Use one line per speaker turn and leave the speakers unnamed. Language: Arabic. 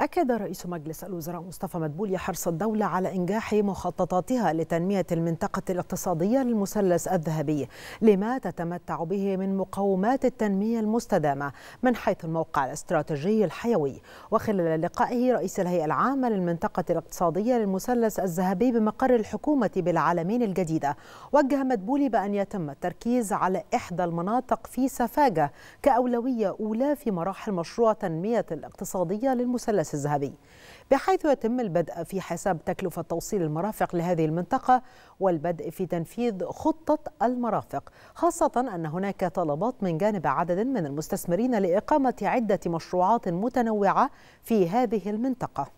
أكد رئيس مجلس الوزراء مصطفى مدبولي حرص الدولة على إنجاح مخططاتها لتنمية المنطقة الاقتصادية للمثلث الذهبي لما تتمتع به من مقومات التنمية المستدامة من حيث الموقع الاستراتيجي الحيوي وخلال لقائه رئيس الهيئة العامة للمنطقة الاقتصادية للمثلث الذهبي بمقر الحكومة بالعالمين الجديدة وجه مدبولي بأن يتم التركيز على إحدى المناطق في سفاجة كأولوية أولى في مراحل مشروع تنمية الاقتصادية للمثلث النفس الذهبي بحيث يتم البدء في حساب تكلفة توصيل المرافق لهذه المنطقة والبدء في تنفيذ خطة المرافق خاصة أن هناك طلبات من جانب عدد من المستثمرين لإقامة عدة مشروعات متنوعة في هذه المنطقة